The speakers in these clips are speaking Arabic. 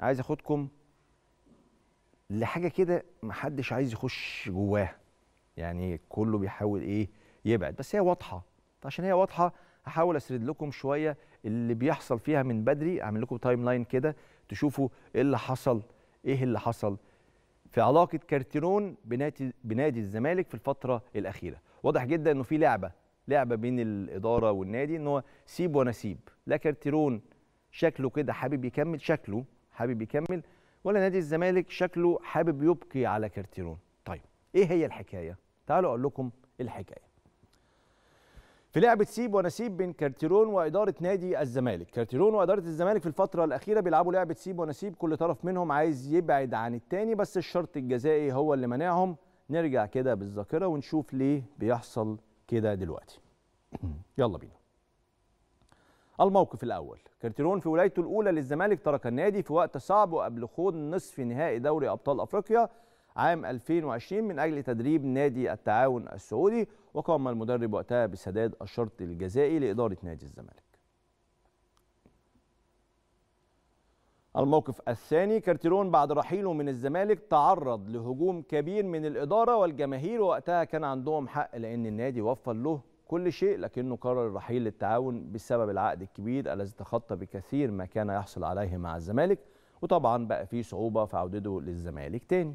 عايز اخدكم لحاجه كده محدش عايز يخش جواها يعني كله بيحاول ايه يبعد بس هي واضحه عشان هي واضحه هحاول اسرد لكم شويه اللي بيحصل فيها من بدري اعمل لكم تايم لاين كده تشوفوا ايه اللي حصل ايه اللي حصل في علاقه كارتيرون بنادي بنادي الزمالك في الفتره الاخيره واضح جدا انه في لعبه لعبه بين الاداره والنادي ان هو سيب وانا سيب لا كارتيرون شكله كده حابب يكمل شكله حابب يكمل ولا نادي الزمالك شكله حابب يبقي على كارتيرون طيب ايه هي الحكايه تعالوا اقول لكم الحكايه في لعبة سيب ونسيب بين كارتيرون وإدارة نادي الزمالك، كارتيرون وإدارة الزمالك في الفترة الأخيرة بيلعبوا لعبة سيب ونسيب كل طرف منهم عايز يبعد عن التاني بس الشرط الجزائي هو اللي منعهم، نرجع كده بالذاكرة ونشوف ليه بيحصل كده دلوقتي. يلا بينا. الموقف الأول كارتيرون في ولايته الأولى للزمالك ترك النادي في وقت صعب وقبل خوض نصف نهائي دوري أبطال أفريقيا عام 2020 من أجل تدريب نادي التعاون السعودي وقام المدرب وقتها بسداد الشرط الجزائي لإدارة نادي الزمالك الموقف الثاني كارتيرون بعد رحيله من الزمالك تعرض لهجوم كبير من الإدارة والجماهير وقتها كان عندهم حق لأن النادي وفر له كل شيء لكنه قرر الرحيل للتعاون بسبب العقد الكبير الذي تخطى بكثير ما كان يحصل عليه مع الزمالك وطبعا بقى فيه صعوبة في عودته للزمالك تاني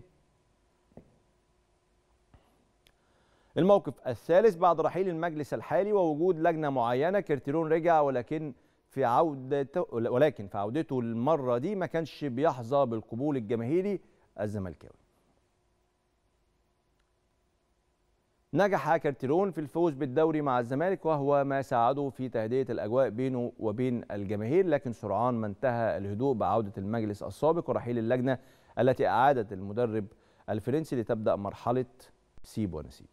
الموقف الثالث بعد رحيل المجلس الحالي ووجود لجنة معينة كرتيرون رجع ولكن في عودته ولكن في عودته المرة دي ما كانش بيحظى بالقبول الجماهيري الزملكاوي نجح كارتيرون في الفوز بالدوري مع الزمالك وهو ما ساعده في تهدئة الأجواء بينه وبين الجماهير لكن سرعان ما انتهى الهدوء بعودة المجلس السابق ورحيل اللجنة التي أعادت المدرب الفرنسي لتبدأ مرحلة سيب ونسيب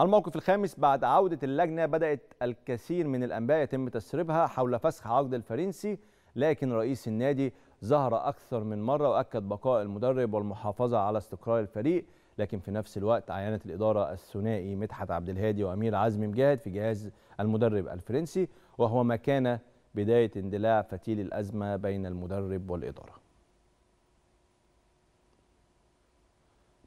الموقف الخامس بعد عودة اللجنة بدأت الكثير من الأنباء يتم تسريبها حول فسخ عقد الفرنسي لكن رئيس النادي ظهر أكثر من مرة وأكد بقاء المدرب والمحافظة على استقرار الفريق لكن في نفس الوقت عينت الإدارة الثنائي مدحت عبد الهادي وأمير عزمي مجاهد في جهاز المدرب الفرنسي وهو ما كان بداية اندلاع فتيل الأزمة بين المدرب والإدارة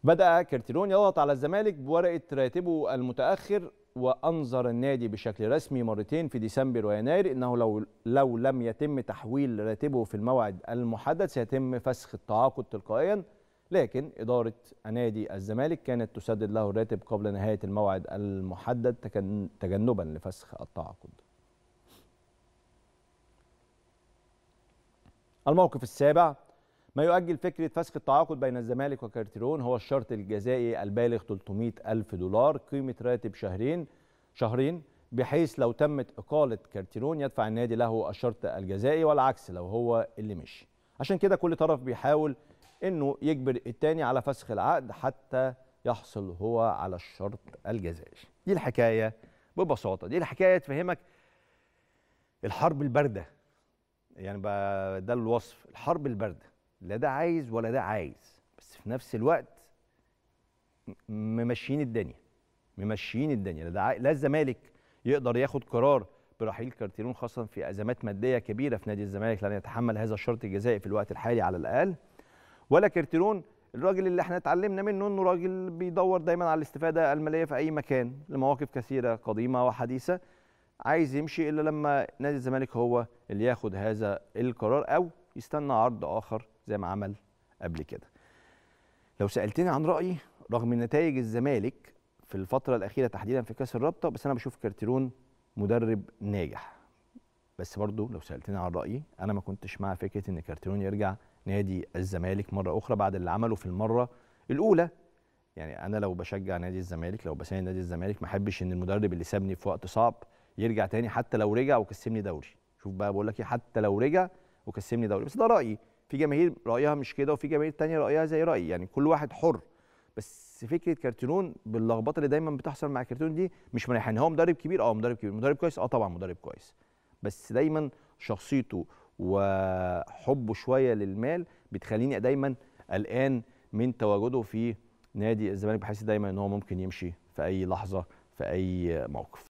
بدأ كارتيرون يضغط على الزمالك بورقة راتبه المتأخر وانظر النادي بشكل رسمي مرتين في ديسمبر ويناير انه لو لو لم يتم تحويل راتبه في الموعد المحدد سيتم فسخ التعاقد تلقائيا لكن اداره نادي الزمالك كانت تسدد له الراتب قبل نهايه الموعد المحدد تجنبا لفسخ التعاقد. الموقف السابع ما يؤجل فكرة فسخ التعاقد بين الزمالك وكارتيرون هو الشرط الجزائي البالغ 300 ألف دولار قيمة راتب شهرين شهرين بحيث لو تمت إقالة كارتيرون يدفع النادي له الشرط الجزائي والعكس لو هو اللي مشي عشان كده كل طرف بيحاول انه يجبر التاني على فسخ العقد حتى يحصل هو على الشرط الجزائي دي الحكاية ببساطة دي الحكاية تفهمك الحرب الباردة يعني ده الوصف الحرب الباردة لا ده عايز ولا ده عايز بس في نفس الوقت ممشيين الدنيا ممشيين الدنيا لا, ده لا الزمالك يقدر ياخد قرار برحيل كارتيرون خاصه في ازمات ماديه كبيره في نادي الزمالك لن يتحمل هذا الشرط الجزائي في الوقت الحالي على الاقل ولا كارتيرون الراجل اللي احنا اتعلمنا منه انه راجل بيدور دايما على الاستفاده الماليه في اي مكان لمواقف كثيره قديمه وحديثه عايز يمشي الا لما نادي الزمالك هو اللي ياخد هذا القرار او يستنى عرض اخر زي ما عمل قبل كده لو سالتني عن رايي رغم نتائج الزمالك في الفتره الاخيره تحديدا في كاس الرابطه بس انا بشوف كارتيرون مدرب ناجح بس برضو لو سالتني عن رايي انا ما كنتش مع فكره ان كارتيرون يرجع نادي الزمالك مره اخرى بعد اللي عمله في المره الاولى يعني انا لو بشجع نادي الزمالك لو بساني نادي الزمالك ما احبش ان المدرب اللي سابني في وقت صعب يرجع تاني حتى لو رجع وكسبني دوري شوف بقى بقول لك إيه، حتى لو رجع وكسبني دوري بس ده رايي في جماهير رايها مش كده وفي جماهير تانية رايها زي رايي يعني كل واحد حر بس فكره كارتيرون باللخبطه اللي دايما بتحصل مع كارتون دي مش مريحاني هو مدرب كبير اه مدرب كبير مدرب كويس اه طبعا مدرب كويس بس دايما شخصيته وحبه شويه للمال بتخليني دايما قلقان من تواجده في نادي الزمالك بحس دايما ان هو ممكن يمشي في اي لحظه في اي موقف